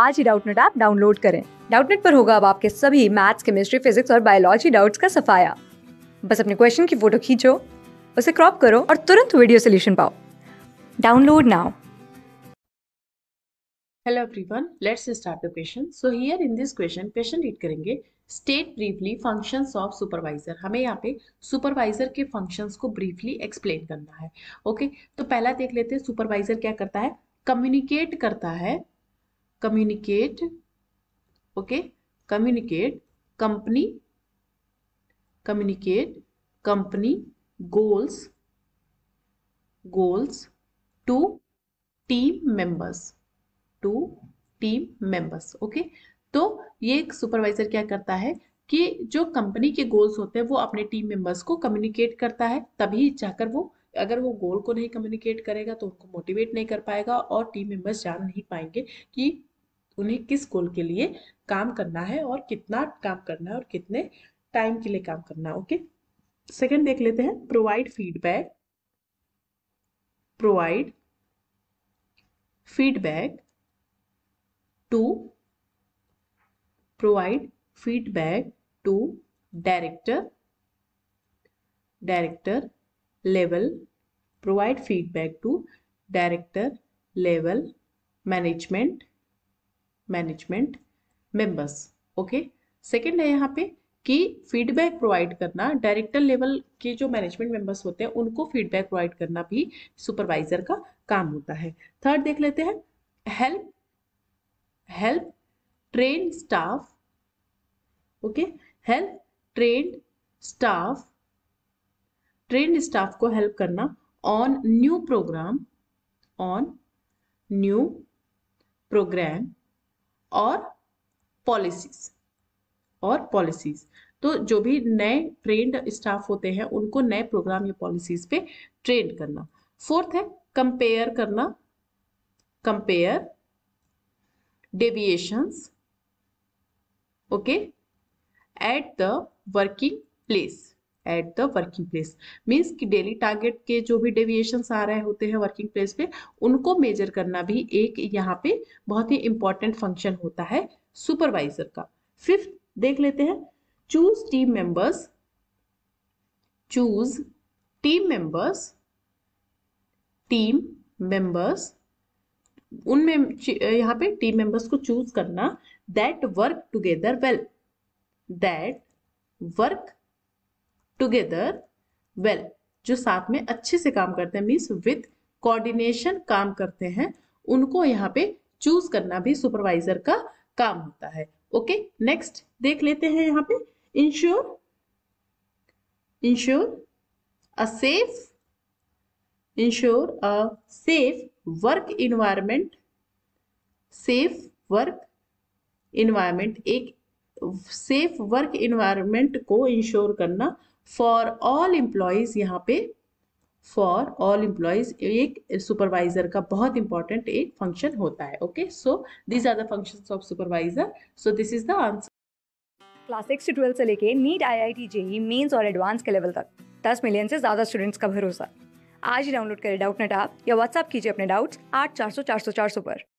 आज ही Doubtnut app download करें डाउटनेट पर होगा अब आपके सभी मैथ्स केमिस्ट्री फिजिक्स और बायोलॉजी डाउट्स का सफाया बस अपने क्वेश्चन की फोटो खींचो उसे क्रॉप करो और तुरंत वीडियो सोल्यूशन पाओ download now hello everyone let's start the question so here in this question question read करेंगे state briefly functions of supervisor हमें यहाँ पे सुपरवाइजर के फंक्शंस को ब्रीफली एक्सप्लेन करना है ओके okay? तो पहला देख लेते हैं सुपरवाइजर क्या करता है कम्युनिकेट करता है communicate okay communicate company communicate company goals goals to team members to team members okay तो ये एक सुपरवाइजर क्या करता है कि जो कंपनी के गोल्स होते हैं वो अपने टीम मेंबर्स को कम्युनिकेट करता है तभी जाकर वो अगर वो गोल को नहीं कम्युनिकेट करेगा तो उनको मोटिवेट नहीं कर पाएगा और टीम मेंबर्स जान नहीं पाएंगे कि उन्हें किस गोल के लिए काम करना है और कितना काम करना है और कितने टाइम के लिए काम करना है ओके सेकंड देख लेते हैं provide feedback provide feedback to provide feedback to director director level provide feedback to director level management management members okay second है यहाँ पे कि फीडबैक प्रोवाइड करना डायरेक्टर लेवल के जो मैनेजमेंट मेंबर्स होते हैं उनको फीडबैक प्रोवाइड करना भी सुपरवाइजर का काम होता है थर्ड देख लेते हैं help help train staff okay help train staff train staff को हेल्प करना on new program on new program और पॉलिसीज और पॉलिसीज तो जो भी नए ट्रेंड स्टाफ होते हैं उनको नए प्रोग्राम या पॉलिसीज पे ट्रेन करना फोर्थ है कंपेयर करना compare deviations okay at the working place at the working place means कि डेली टारगेट के जो भी डेविएशंस आ रहे होते हैं वर्किंग प्लेस पे उनको मेजर करना भी एक यहाँ पे बहुत ही इंपॉर्टेंट फंक्शन होता है सुपरवाइजर का फिफ्थ देख लेते हैं choose team members choose team members team members उनमें यहाँ पे टीम मेंबर्स को चूज करना that work together well that work together well जो साथ में अच्छे से काम करते हैं मीन्स विथ कोऑर्डिनेशन काम करते हैं उनको यहाँ पे चूज करना भी सुपरवाइजर का काम होता है ओके okay? नेक्स्ट देख लेते हैं यहाँ पे ensure ensure a safe ensure a safe work environment safe work environment एक सेफ वर्क इन्वायरमेंट को इंश्योर करना फॉर ऑल एम्प्लॉयज़ यहाँ पे फॉर ऑल एम्प्लॉयज़ एक सुपरवाइजर का बहुत इंपॉर्टेंट एक फंक्शन होता है okay so these are the function of supervisor so this is the answer class six से ट्वेल्थ से लेके NEET I I T JEE mains और एडवांस के लेवल तक दस मिलियन से ज़्यादा स्टूडेंट्स का भरोसा आज ही डाउनलोड करें डाउट नेट आप या व्हाट्सअप कीजिए अपने डाउट्स आठ चार सौ चार सौ चार सौ पर